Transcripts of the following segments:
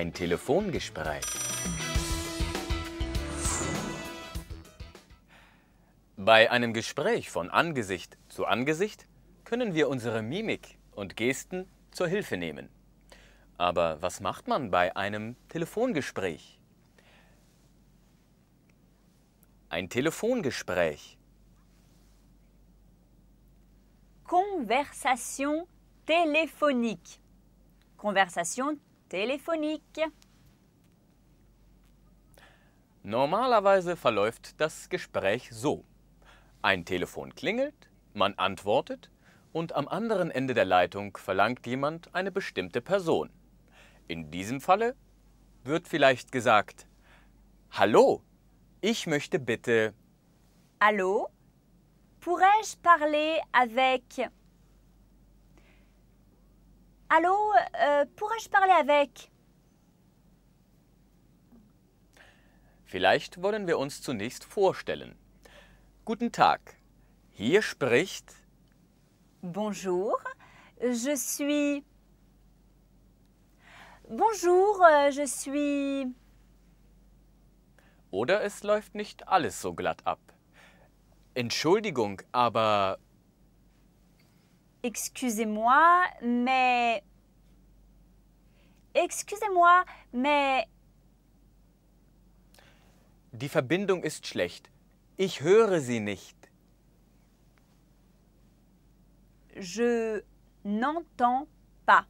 Ein Telefongespräch. Bei einem Gespräch von Angesicht zu Angesicht können wir unsere Mimik und Gesten zur Hilfe nehmen. Aber was macht man bei einem Telefongespräch? Ein Telefongespräch. Conversation téléphonique. Conversation Telefonique. Normalerweise verläuft das Gespräch so. Ein Telefon klingelt, man antwortet und am anderen Ende der Leitung verlangt jemand eine bestimmte Person. In diesem Falle wird vielleicht gesagt, Hallo, ich möchte bitte. Hallo, pourrais-je parler avec Allô, euh, pourrais-je parler avec? Vielleicht wollen wir uns zunächst vorstellen. Guten Tag, hier spricht. Bonjour, je suis. Bonjour, euh, je suis. Oder es läuft nicht alles so glatt ab. Entschuldigung, aber Excusez-moi, mais. Excusez-moi, mais. Die Verbindung ist schlecht. Ich höre Sie nicht. Je n'entends pas.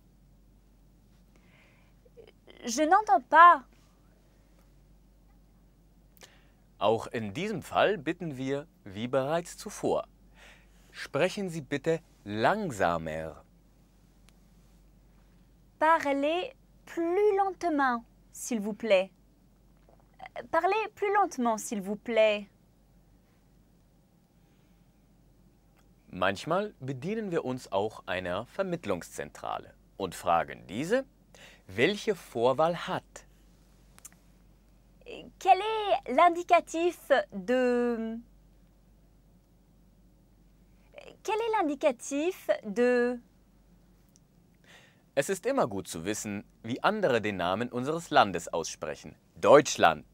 Je n'entends pas. Auch in diesem Fall bitten wir, wie bereits zuvor, Sprechen Sie bitte langsamer. Parlez plus lentement, s'il vous plaît. Euh, parlez plus lentement, s'il vous plaît. Manchmal bedienen wir uns auch einer Vermittlungszentrale und fragen diese, welche Vorwahl hat. Quel est l'indicatif de Quel est l'indicatif de Es ist immer gut zu wissen, wie andere den Namen unseres Landes aussprechen. Deutschland,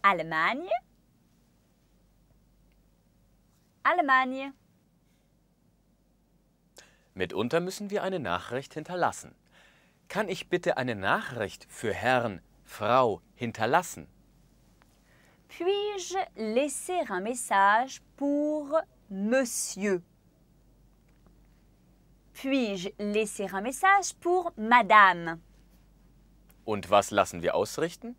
Allemagne Allemagne. Mitunter müssen wir eine Nachricht hinterlassen. Kann ich bitte eine Nachricht für Herrn, Frau hinterlassen? Puis-je laisser un message pour monsieur Puis-je laisser un message pour Madame? Und was lassen wir ausrichten?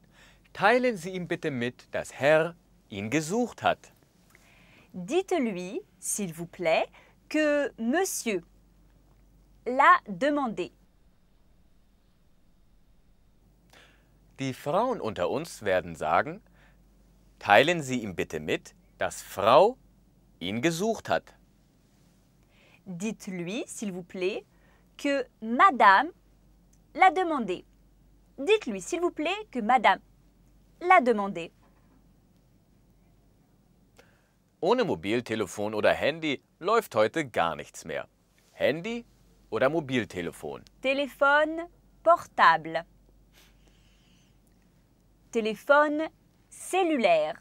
Teilen Sie ihm bitte mit, dass Herr ihn gesucht hat. Dites-lui, s'il vous plaît, que Monsieur l'a demandé. Die Frauen unter uns werden sagen, teilen Sie ihm bitte mit, dass Frau ihn gesucht hat. Dites-lui, s'il vous plaît, que Madame l'a demandé. Dites-lui, s'il vous plaît, que Madame l'a demandé. Ohne Mobiltelefon oder Handy läuft heute gar nichts mehr. Handy oder Mobiltelefon? Telefon portable. Telefon cellulaire.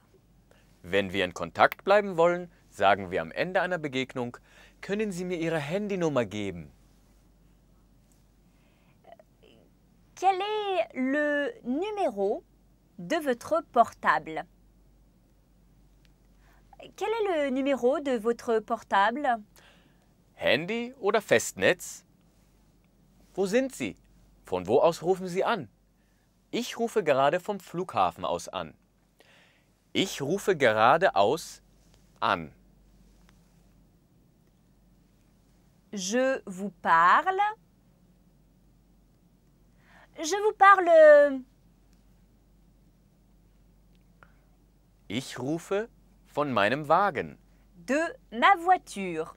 Wenn wir in Kontakt bleiben wollen, sagen wir am Ende einer Begegnung können Sie mir Ihre Handynummer geben? Quel est le numéro de votre portable? Quel est le numéro de votre portable? Handy oder Festnetz? Wo sind Sie? Von wo aus rufen Sie an? Ich rufe gerade vom Flughafen aus an. Ich rufe gerade aus an. Je vous parle. Je vous parle. Ich rufe von meinem Wagen. De ma voiture.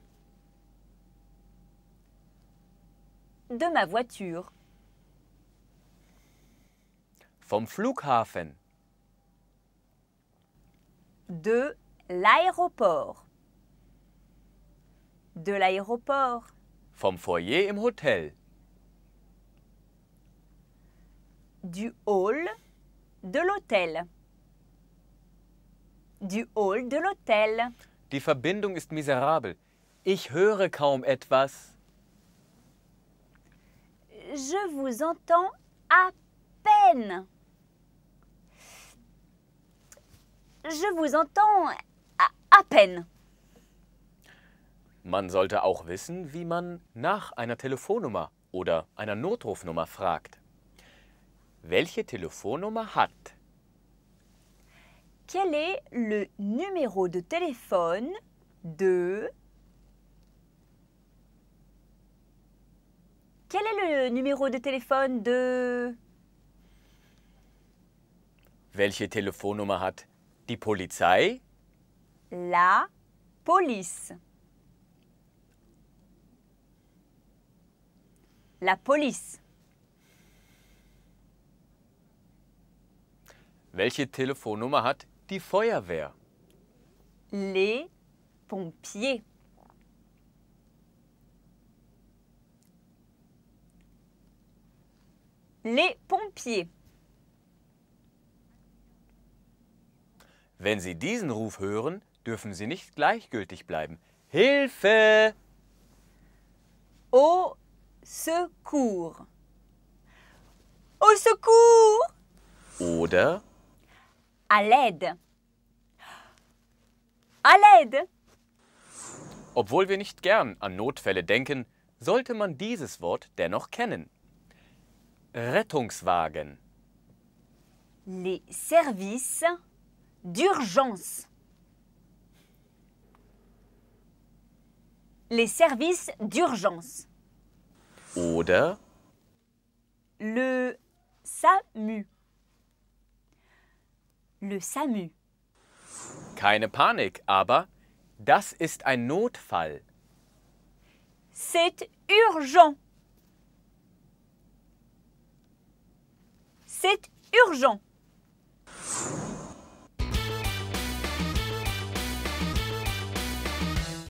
De ma voiture. Vom Flughafen. De l'aéroport de l'aéroport, vom Foyer im Hotel, du hall de l'hôtel, du hall de l'hôtel. Die Verbindung ist miserabel. Ich höre kaum etwas. Je vous entends à peine. Je vous entends à, à peine. Man sollte auch wissen, wie man nach einer Telefonnummer oder einer Notrufnummer fragt. Welche Telefonnummer hat? Quel est le numéro de téléphone de Quel est le numéro de téléphone de Welche Telefonnummer hat die Polizei? La police. La police. Welche Telefonnummer hat die Feuerwehr? Les pompiers. Les pompiers. Wenn Sie diesen Ruf hören, dürfen Sie nicht gleichgültig bleiben. Hilfe! Oh secours. Au secours! Oder à l'aide. À l'aide! Obwohl wir nicht gern an Notfälle denken, sollte man dieses Wort dennoch kennen. Rettungswagen. Les services d'urgence. Les services d'urgence. Oder le SAMU. Le SAMU. Keine Panik, aber das ist ein Notfall. C'est urgent. C'est urgent.